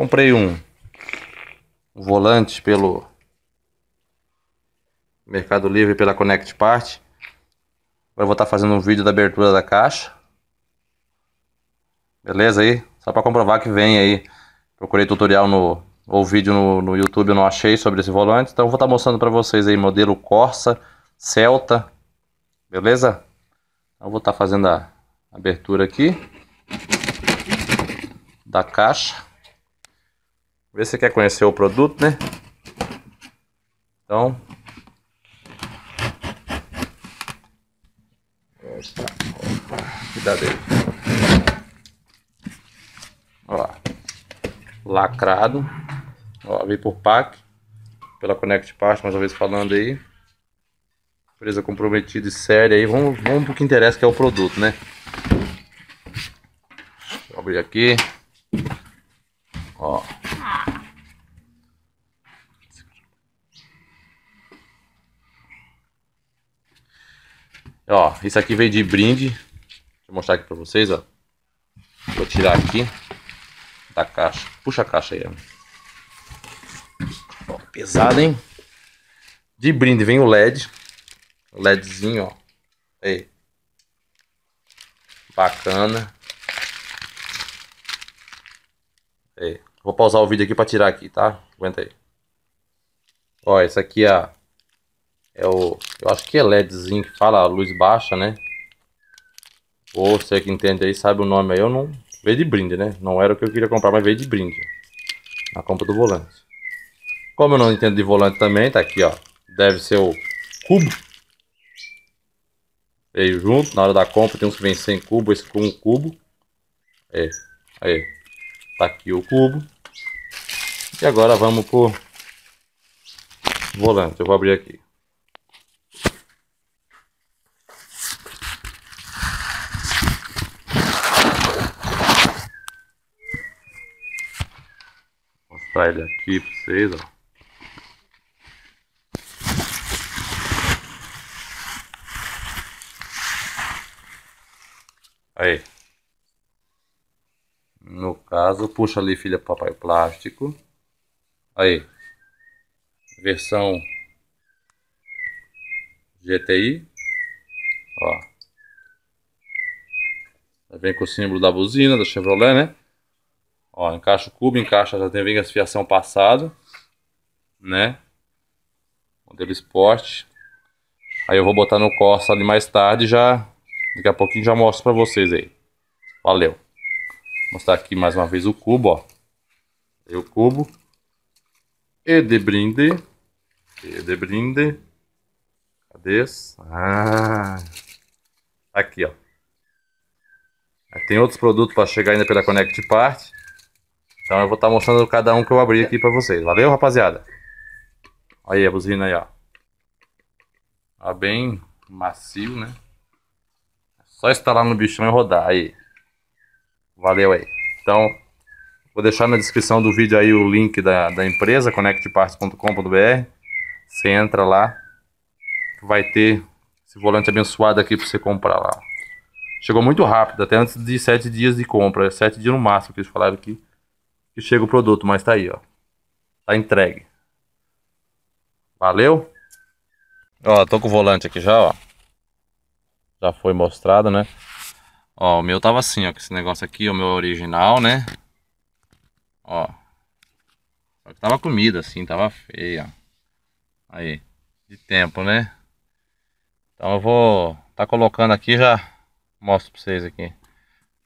Comprei um, um volante pelo Mercado Livre pela Connect Part. Agora vou estar tá fazendo um vídeo da abertura da caixa. Beleza aí? Só para comprovar que vem aí. Procurei tutorial no ou vídeo no, no YouTube, não achei sobre esse volante. Então vou estar tá mostrando para vocês aí modelo Corsa, Celta. Beleza? Então vou estar tá fazendo a abertura aqui da caixa. Vê se você quer conhecer o produto, né? Então. Opa, opa. Cuidado aí. Ó lá. Lacrado. Ó, veio por pack. Pela Connect Part, mais uma vez falando aí. Empresa comprometida e séria aí. Vamos, vamos pro que interessa, que é o produto, né? Deixa eu abrir aqui. Ó, isso aqui veio de brinde. Deixa eu mostrar aqui pra vocês, ó. Vou tirar aqui da caixa. Puxa a caixa aí, ó. Pesado, hein? De brinde vem o LED. LEDzinho, ó. Aí. Bacana. Aí. Vou pausar o vídeo aqui pra tirar aqui, tá? Aguenta aí. Ó, essa aqui é a é o. Eu acho que é LEDzinho que fala, luz baixa, né? Ou você que entende aí, sabe o nome aí, eu não. Veio de brinde, né? Não era o que eu queria comprar, mas veio de brinde. Na compra do volante. Como eu não entendo de volante também, tá aqui, ó. Deve ser o cubo. Veio junto, na hora da compra tem uns que vem sem cubo, esse com um cubo. É, aí. Tá aqui o cubo. E agora vamos pro volante. Eu vou abrir aqui. mostrar ele aqui pra vocês, ó. Aí. No caso, puxa ali filha papai plástico. Aí. Versão GTI. Ó. vem com o símbolo da buzina, da Chevrolet, né? Ó, encaixa o cubo, encaixa, já tem vigas fiação passado, né? Modelo esporte. Aí eu vou botar no Corsa ali mais tarde já, daqui a pouquinho já mostro pra vocês aí. Valeu. Vou mostrar aqui mais uma vez o cubo, ó. E o cubo. E de brinde. E de brinde. Cadê? Ah. Aqui, ó. Tem outros produtos para chegar ainda pela Connect Part. Então eu vou estar tá mostrando cada um que eu abri aqui pra vocês. Valeu, rapaziada? Aí a buzina aí, ó. Tá bem macio, né? Só instalar no bichão e rodar. Aí. Valeu aí. Então, vou deixar na descrição do vídeo aí o link da, da empresa, connectparts.com.br. Você entra lá. Vai ter esse volante abençoado aqui pra você comprar lá. Chegou muito rápido, até antes de sete dias de compra. sete dias no máximo que eles falaram aqui que chega o produto, mas tá aí, ó. Tá entregue. Valeu? Ó, tô com o volante aqui já, ó. Já foi mostrado, né? Ó, o meu tava assim, ó, com esse negócio aqui, o meu original, né? Ó. Só que tava comida assim, tava feia. Aí, de tempo, né? Então eu vou tá colocando aqui já mostro pra vocês aqui.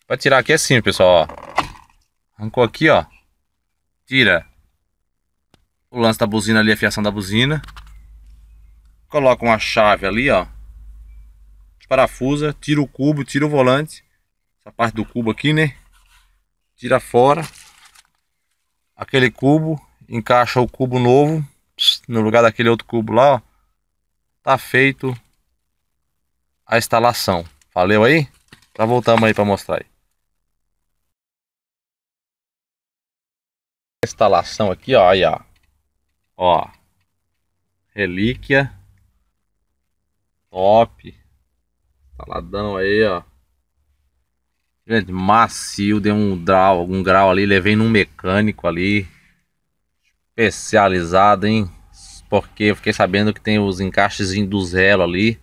Pra tirar aqui é simples, pessoal, ó. Arrancou aqui, ó. Tira o lance da buzina ali, a fiação da buzina. Coloca uma chave ali, ó. Parafusa, tira o cubo, tira o volante. Essa parte do cubo aqui, né? Tira fora. Aquele cubo, encaixa o cubo novo no lugar daquele outro cubo lá, ó. Tá feito a instalação. Valeu aí? Tá voltando aí para mostrar aí. instalação aqui, ó, aí, ó. Ó. Relíquia. Top. Instaladão aí, ó. Gente, macio, deu um grau, um grau ali, levei num mecânico ali. Especializado, hein? Porque eu fiquei sabendo que tem os encaixes do zero ali.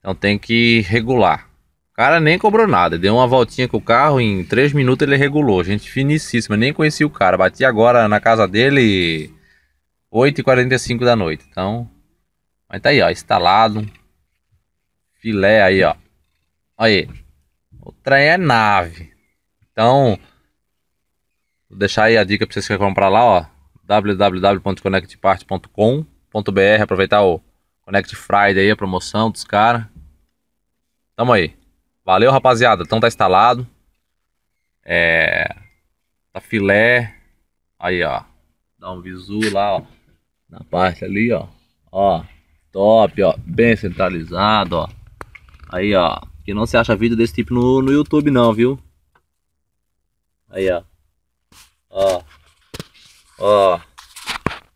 Então tem que regular cara nem cobrou nada. Deu uma voltinha com o carro, em três minutos ele regulou. Gente finíssima, nem conheci o cara. Bati agora na casa dele 8h45 da noite. Então, mas tá aí, ó, instalado. Filé aí, ó. Aí. O trem é nave. Então, vou deixar aí a dica pra vocês que vão comprar lá, ó. www.connectpart.com.br Aproveitar o Connect Friday aí, a promoção dos caras. Tamo aí. Valeu, rapaziada. Então tá instalado. É. Tá filé. Aí, ó. Dá um visu lá, ó. Na parte ali, ó. Ó. Top, ó. Bem centralizado, ó. Aí, ó. Que não se acha vídeo desse tipo no, no YouTube, não, viu? Aí, ó. Ó. Ó.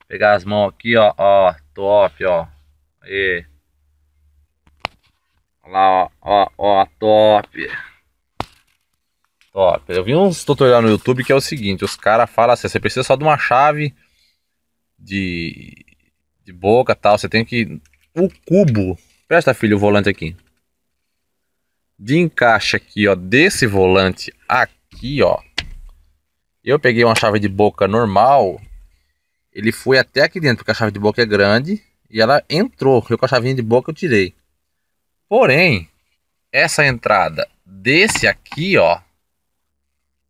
Pegar as mãos aqui, ó. Ó. Top, ó. Aí. Olha lá, ó, ó, ó, top. Top. Eu vi uns tutorial no YouTube que é o seguinte, os caras falam assim, você precisa só de uma chave de, de boca tal, você tem que... O cubo, presta filho o volante aqui. De encaixe aqui, ó, desse volante aqui, ó. Eu peguei uma chave de boca normal, ele foi até aqui dentro, porque a chave de boca é grande, e ela entrou, eu com a chavinha de boca eu tirei. Porém, essa entrada desse aqui, ó.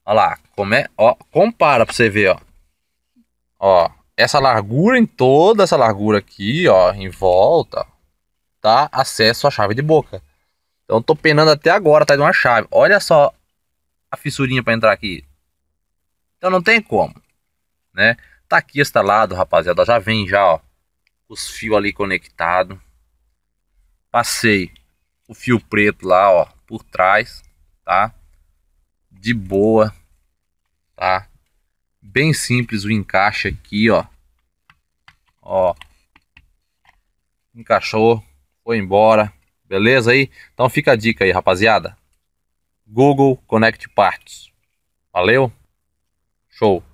Olha lá, como é, ó, compara para você ver, ó. Ó, essa largura em toda essa largura aqui, ó, em volta, tá acesso à chave de boca. Então tô penando até agora tá de uma chave. Olha só a fissurinha para entrar aqui. Então não tem como, né? Tá aqui instalado, rapaziada, já vem já, ó, os fios ali conectado. Passei o fio preto lá, ó, por trás, tá? De boa, tá? Bem simples o encaixe aqui, ó. Ó. Encaixou, foi embora. Beleza aí? Então fica a dica aí, rapaziada. Google Connect Parts. Valeu? Show.